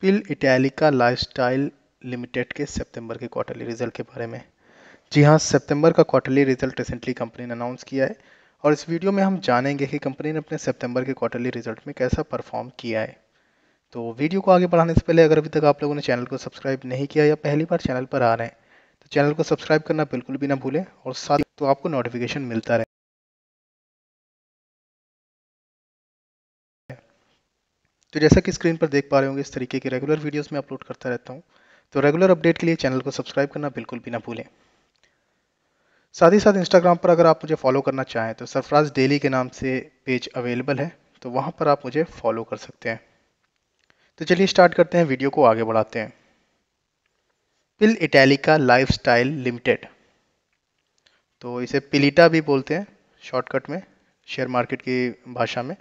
पिल Italica lifestyle limited के सितंबर के quarterly result के बारे में जी हाँ सितंबर का क्वार्टरली रिजल्ट रिसेंटली कंपनी ने अनाउंस किया है और इस वीडियो में हम जानेंगे कि कंपनी ने अपने सितंबर के क्वार्टरली रिजल्ट में कैसा परफॉर्म किया है तो वीडियो को आगे बढ़ाने से पहले अगर अभी तक आप लोगों ने चैनल को सब्सक्राइब नहीं किया या पहली बार चैनल पर आ रहे हैं तो चैनल को सब्सक्राइब करना बिल्कुल भी ना भूलें और साथ तो आपको नोटिफिकेशन मिलता रहे तो जैसा कि स्क्रीन पर देख पा रहे होंगे इस तरीके के रेगुलर वीडियोस में अपलोड करता रहता हूँ तो रेगुलर अपडेट के लिए चैनल को सब्सक्राइब करना बिल्कुल भी ना भूलें साथ ही साथ इंस्टाग्राम पर अगर आप मुझे फॉलो करना चाहें तो सरफराज डेली के नाम से पेज अवेलेबल है तो वहाँ पर आप मुझे फॉलो कर सकते हैं तो चलिए स्टार्ट करते हैं वीडियो को आगे बढ़ाते हैं पिल इटैलिका लाइफ लिमिटेड तो इसे पिलिटा भी बोलते हैं शॉर्टकट में शेयर मार्केट की भाषा में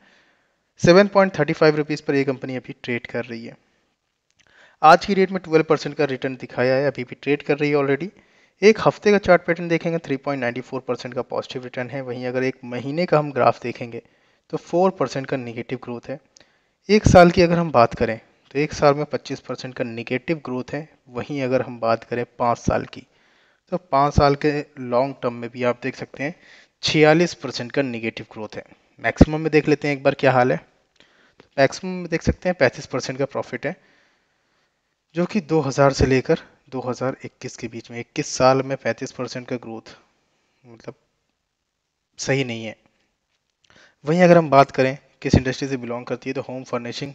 seven point thirty five rupees पर ये कंपनी अभी ट्रेड कर रही है आज की रेट में ट्वेल्व परसेंट का रिटर्न दिखाया है अभी भी ट्रेड कर रही है ऑलरेडी एक हफ्ते का चार्ट पैटर्न देखेंगे three point ninety four percent का पॉजिटिव रिटर्न है वहीं अगर एक महीने का हम ग्राफ देखेंगे तो फोर परसेंट का निगेटिव ग्रोथ है एक साल की अगर हम बात करें तो एक साल में पच्चीस परसेंट का निगेटिव ग्रोथ है वहीं अगर हम बात करें पाँच साल की तो पाँच साल के लॉन्ग टर्म में भी आप देख सकते हैं छियालीस परसेंट का निगेटिव ग्रोथ है मैक्सिमम में देख लेते हैं एक बार क्या हाल है मैक्सिमम में देख सकते हैं पैंतीस परसेंट का प्रॉफिट है जो कि 2000 से लेकर 2021 के बीच में 21 साल में 35 परसेंट का ग्रोथ मतलब सही नहीं है वहीं अगर हम बात करें किस इंडस्ट्री से बिलोंग करती है तो home furnishing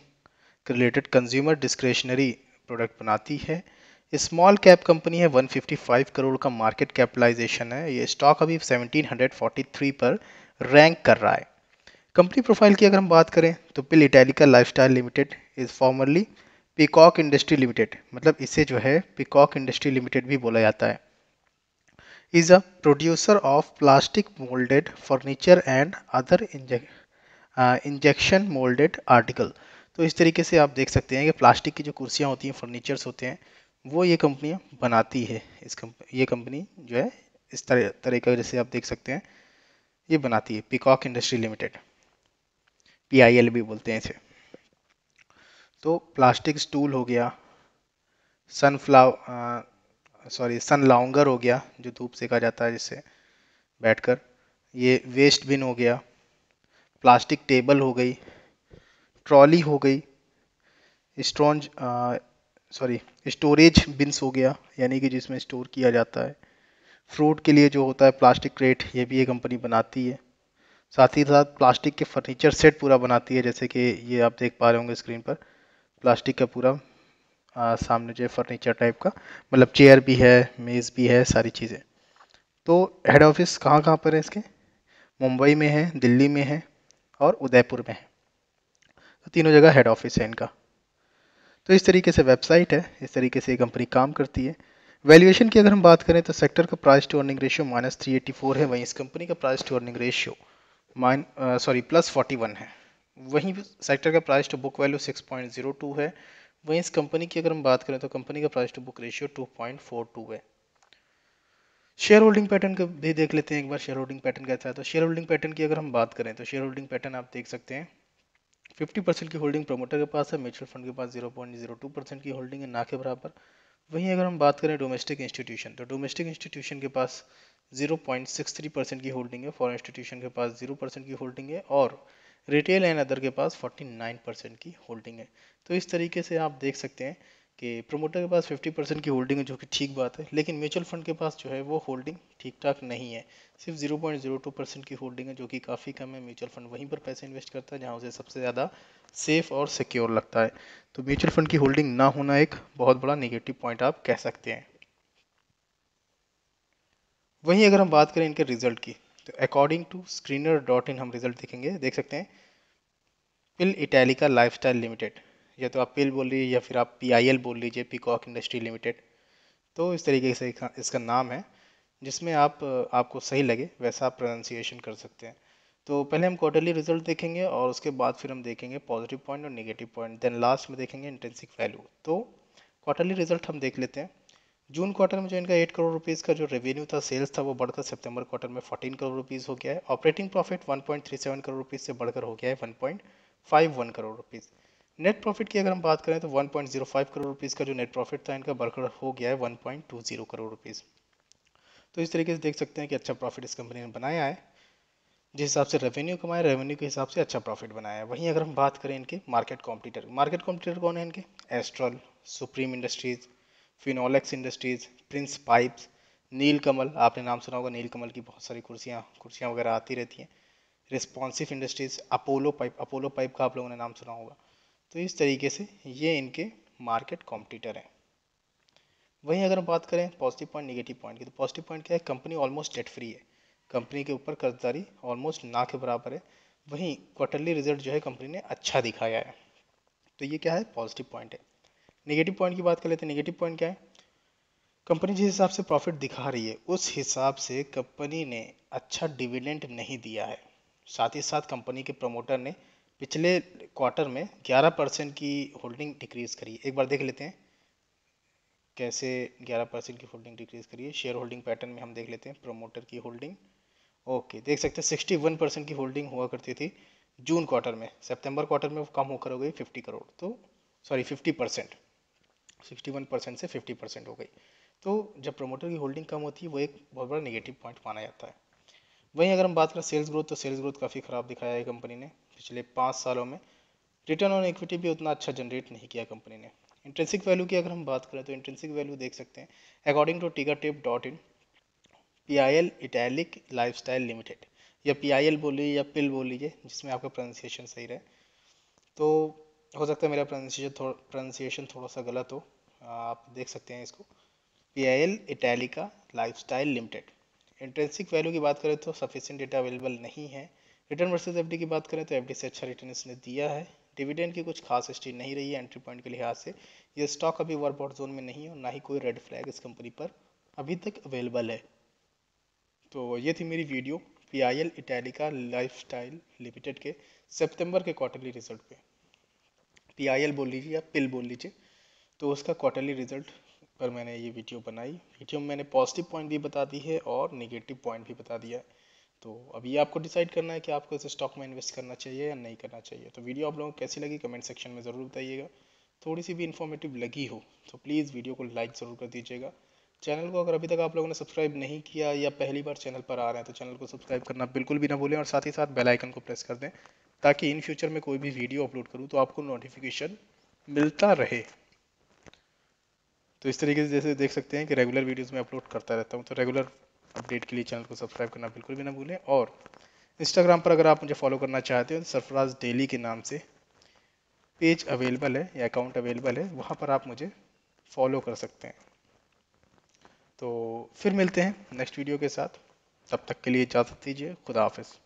related consumer discretionary product बनाती है स्मॉल कैप कंपनी है 155 करोड़ का मार्केट कैपिटलाइजेशन है ये स्टॉक अभी 1743 पर रैंक कर रहा है कंपनी प्रोफाइल की अगर हम बात करें तो PIL Italica lifestyle limited is formerly Peacock industry limited मतलब इसे जो है पिकॉक इंडस्ट्री लिमिटेड भी बोला जाता है is a producer of plastic moulded furniture and other injection moulded article तो इस तरीके से आप देख सकते हैं कि प्लास्टिक की जो कुर्सियाँ होती हैं फर्नीचर्स होते हैं वो ये कंपनियाँ बनाती है इस कम्प, ये कंपनी जो है इस तरह तरीके जैसे आप देख सकते हैं ये बनाती है Peacock industry limited E e भी बोलते हैं इसे तो प्लास्टिक स्टूल हो गया सनफ्लावर सॉरी सन लाउंगर हो गया जो धूप सेका जाता है जिससे बैठकर ये वेस्ट बिन हो गया प्लास्टिक टेबल हो गई ट्रॉली हो गई स्ट्रॉन्ज सॉरी स्टोरेज बिन्स हो गया यानी कि जिसमें स्टोर किया जाता है फ्रूट के लिए जो होता है प्लास्टिक क्रेट ये भी ये कंपनी बनाती है साथ ही साथ प्लास्टिक के फर्नीचर सेट पूरा बनाती है जैसे कि ये आप देख पा रहे होंगे स्क्रीन पर प्लास्टिक का पूरा आ, सामने जो है फर्नीचर टाइप का मतलब चेयर भी है मेज़ भी है सारी चीज़ें तो हेड ऑफिस कहाँ कहाँ पर है इसके मुंबई में है दिल्ली में है और उदयपुर में है तो तीनों जगह हेड ऑफिस है इनका तो इस तरीके से वेबसाइट है इस तरीके से कंपनी काम करती है वैल्यूएशन की अगर हम बात करें तो सेक्टर का price to earning ratio minus three eighty four है वहीं इस कंपनी का price to earning ratio min sorry plus forty one है वहीं सेक्टर का price to book value six point zero two है वहीं इस कंपनी की अगर हम बात करें तो कंपनी का price to book ratio two point four two है शेयर होल्डिंग पैटर्न का भी देख लेते हैं एक बार शेयर होल्डिंग पैटर्न कैसा है तो शेयर होल्डिंग पैटर्न की अगर हम बात करें तो शेयर होल्डिंग पैटर्न आप देख सकते हैं फिफ्टी परसेंट की होल्डिंग प्रोमोटर के पास है म्यूचुअल फंड के पास zero point zero two percent की होल्डिंग है ना के बराबर वहीं अगर हम बात करें डोमेस्टिक इंस्टीट्यूशन तो डोमेस्टिक इंस्टीट्यूशन के पास 0.63 परसेंट की होल्डिंग है फॉरेन इंस्टीट्यूशन के पास 0 परसेंट की होल्डिंग है और रिटेल एंड अदर के पास 49 परसेंट की होल्डिंग है तो इस तरीके से आप देख सकते हैं कि प्रोमोटर के पास 50 परसेंट की होल्डिंग है जो कि ठीक बात है लेकिन म्यूचुअल फंड के पास जो है वो होल्डिंग ठीक ठाक नहीं है सिर्फ 0.02 परसेंट की होल्डिंग है जो कि काफ़ी कम है म्यूचुअल फंड वहीं पर पैसे इन्वेस्ट करता है जहां उसे सबसे ज़्यादा सेफ और सिक्योर लगता है तो म्यूचुअल फंड की होल्डिंग ना होना एक बहुत बड़ा निगेटिव पॉइंट आप कह सकते हैं वहीं अगर हम बात करें इनके रिजल्ट की तो according to screener dot in हम रिजल्ट देखेंगे देख सकते हैं पिल इटैलिका लाइफ लिमिटेड या तो आप पिल बोल लीजिए या फिर आप पी बोल लीजिए पिकॉक इंडस्ट्री लिमिटेड तो इस तरीके से इसका नाम है जिसमें आप आपको सही लगे वैसा आप प्रोनाउंसिएशन कर सकते हैं तो पहले हम क्वार्टरली रिजल्ट देखेंगे और उसके बाद फिर हम देखेंगे पॉजिटिव पॉइंट और नेगेटिव पॉइंट देन लास्ट में देखेंगे इंटेंसिक वैल्यू तो क्वार्टरली रिजल्ट हम देख लेते हैं जून क्वार्टर में जो इनका एट करोड़ रुपीज़ का जो रेवेन्यू था सेल्स था वो बढ़कर सितंबर क्वार्टर में फोर्टीन करोड़ रुपीज़ हो गया है operating profit seven crore rupees से बढ़कर हो गया है one crore rupees net profit की अगर हम बात करें तो 1.05 करोड़ रुपीज़ का जो नेट प्रॉफिट था इनका बरकरार हो गया है 1.20 करोड़ रुपीज़ तो इस तरीके से देख सकते हैं कि अच्छा प्रॉफिट इस कंपनी ने बनाया है जिस हिसाब से रेवेन्यू कमाया रेवेन्यू के हिसाब से अच्छा प्रॉफिट बनाया है वहीं अगर हम बात करें इनके मार्केट कॉम्पिटिटर मार्केट कॉम्पिटिटर कौन है इनके Astral Supreme industries Finolex industries Prince pipes Neelkamal आपने नाम सुना होगा नील कमल की बहुत सारी कुर्सियाँ कुर्सियाँ वगैरह आती रहती हैं responsive industries Apollo pipe Apollo pipe का आप लोगों ने नाम सुना होगा तो इस तरीके से ये इनके मार्केट कॉम्पिटिटर हैं वहीं अगर हम बात करें पॉजिटिव पॉइंट निगेटिव पॉइंट की तो पॉजिटिव पॉइंट क्या है कंपनी ऑलमोस्ट डेट फ्री है कंपनी के ऊपर कर्जदारी ऑलमोस्ट ना के बराबर है वहीं क्वार्टरली रिजल्ट जो है कंपनी ने अच्छा दिखाया है तो ये क्या है पॉजिटिव पॉइंट है निगेटिव पॉइंट की बात कर लेते हैं निगेटिव पॉइंट क्या है कंपनी जिस हिसाब से प्रॉफिट दिखा रही है उस हिसाब से कंपनी ने अच्छा डिविडेंड नहीं दिया है साथ ही साथ कंपनी के प्रमोटर ने पिछले क्वार्टर में 11 परसेंट की होल्डिंग डिक्रीज़ करी एक बार देख लेते हैं कैसे 11 परसेंट की होल्डिंग डिक्रीज़ करी है शेयर होल्डिंग पैटर्न में हम देख लेते हैं प्रोमोटर की होल्डिंग ओके देख सकते हैं वन परसेंट की होल्डिंग हुआ करती थी जून क्वार्टर में सितंबर क्वार्टर में कम होकर हो गई फिफ्टी करोड़ तो sorry fifty percent sixty percent से फिफ्टी परसेंट हो गई तो जब प्रोमोटर की होल्डिंग कम होती है वो एक बहुत बड़ा नेगेटिव पॉइंट माना जाता है वहीं अगर हम बात करें सेल्स ग्रोथ तो सेल्स ग्रोथ काफ़ी ख़राब दिखाया है कंपनी ने पिछले पाँच सालों में रिटर्न ऑन इक्विटी भी उतना अच्छा जनरेट नहीं किया कंपनी ने इंट्रेंसिक वैल्यू की अगर हम बात करें तो इंट्रेंसिक वैल्यू देख सकते हैं according to ticker tape dot in P I L italic life style limited या पी आई एल बोलिए या पिल बोल लीजिए जिसमें आपका प्रोनाउंसिएशन सही रहे तो हो सकता है मेरा प्रोनाउंसिएशन थोड़ा प्रोनाउंसिएशन थोड़ा सा गलत हो आप देख सकते हैं इसको P I L Italica life style limited intrinsic value की बात करें तो सफिशियंट डेटा अवेलेबल नहीं है रिटर्न वर्सेज एफ की बात करें तो एफ से अच्छा रिटर्न इसने दिया है डिविडेंड की कुछ खास हिस्ट्री नहीं रही है एंट्री पॉइंट के लिहाज से ये स्टॉक अभी वर्कआउट जोन में नहीं है और ना ही कोई रेड फ्लैग इस कंपनी पर अभी तक अवेलेबल है तो ये थी मेरी video P I L Italica style limited के सेप्टेम्बर के क्वार्टरली रिजल्ट पे पी आई एल बोल लीजिए या पिल बोल लीजिए तो उसका क्वार्टरली रिजल्ट पर मैंने ये वीडियो बनाई वीडियो में मैंने पॉजिटिव पॉइंट भी बता दी है और नेगेटिव पॉइंट भी बता दिया है तो अभी आपको डिसाइड करना है कि आपको इस स्टॉक में इन्वेस्ट करना चाहिए या नहीं करना चाहिए तो वीडियो आप लोगों को कैसी लगी कमेंट सेक्शन में ज़रूर बताइएगा थोड़ी सी भी इन्फॉर्मेटिव लगी हो तो प्लीज़ वीडियो को लाइक ज़रूर कर दीजिएगा चैनल को अगर अभी तक आप लोगों ने सब्सक्राइब नहीं किया या पहली बार चैनल पर आ रहे हैं तो चैनल को सब्सक्राइब करना बिल्कुल भी ना भूलें और साथ ही साथ बेल आइकन को प्रेस कर दें ताकि इन फ्यूचर में कोई भी वीडियो अपलोड करूँ तो आपको नोटिफिकेशन मिलता रहे तो इस तरीके से जैसे देख सकते हैं कि रेगुलर वीडियोस में अपलोड करता रहता हूँ तो रेगुलर अपडेट के लिए चैनल को सब्सक्राइब करना बिल्कुल भी ना भूलें और इंस्टाग्राम पर अगर आप मुझे फॉलो करना चाहते हो तो सरफराज डेली के नाम से पेज अवेलेबल है या अकाउंट अवेलेबल है वहाँ पर आप मुझे फॉलो कर सकते हैं तो फिर मिलते हैं नेक्स्ट वीडियो के साथ तब तक के लिए इजाज़त दीजिए खुदा हाफिज़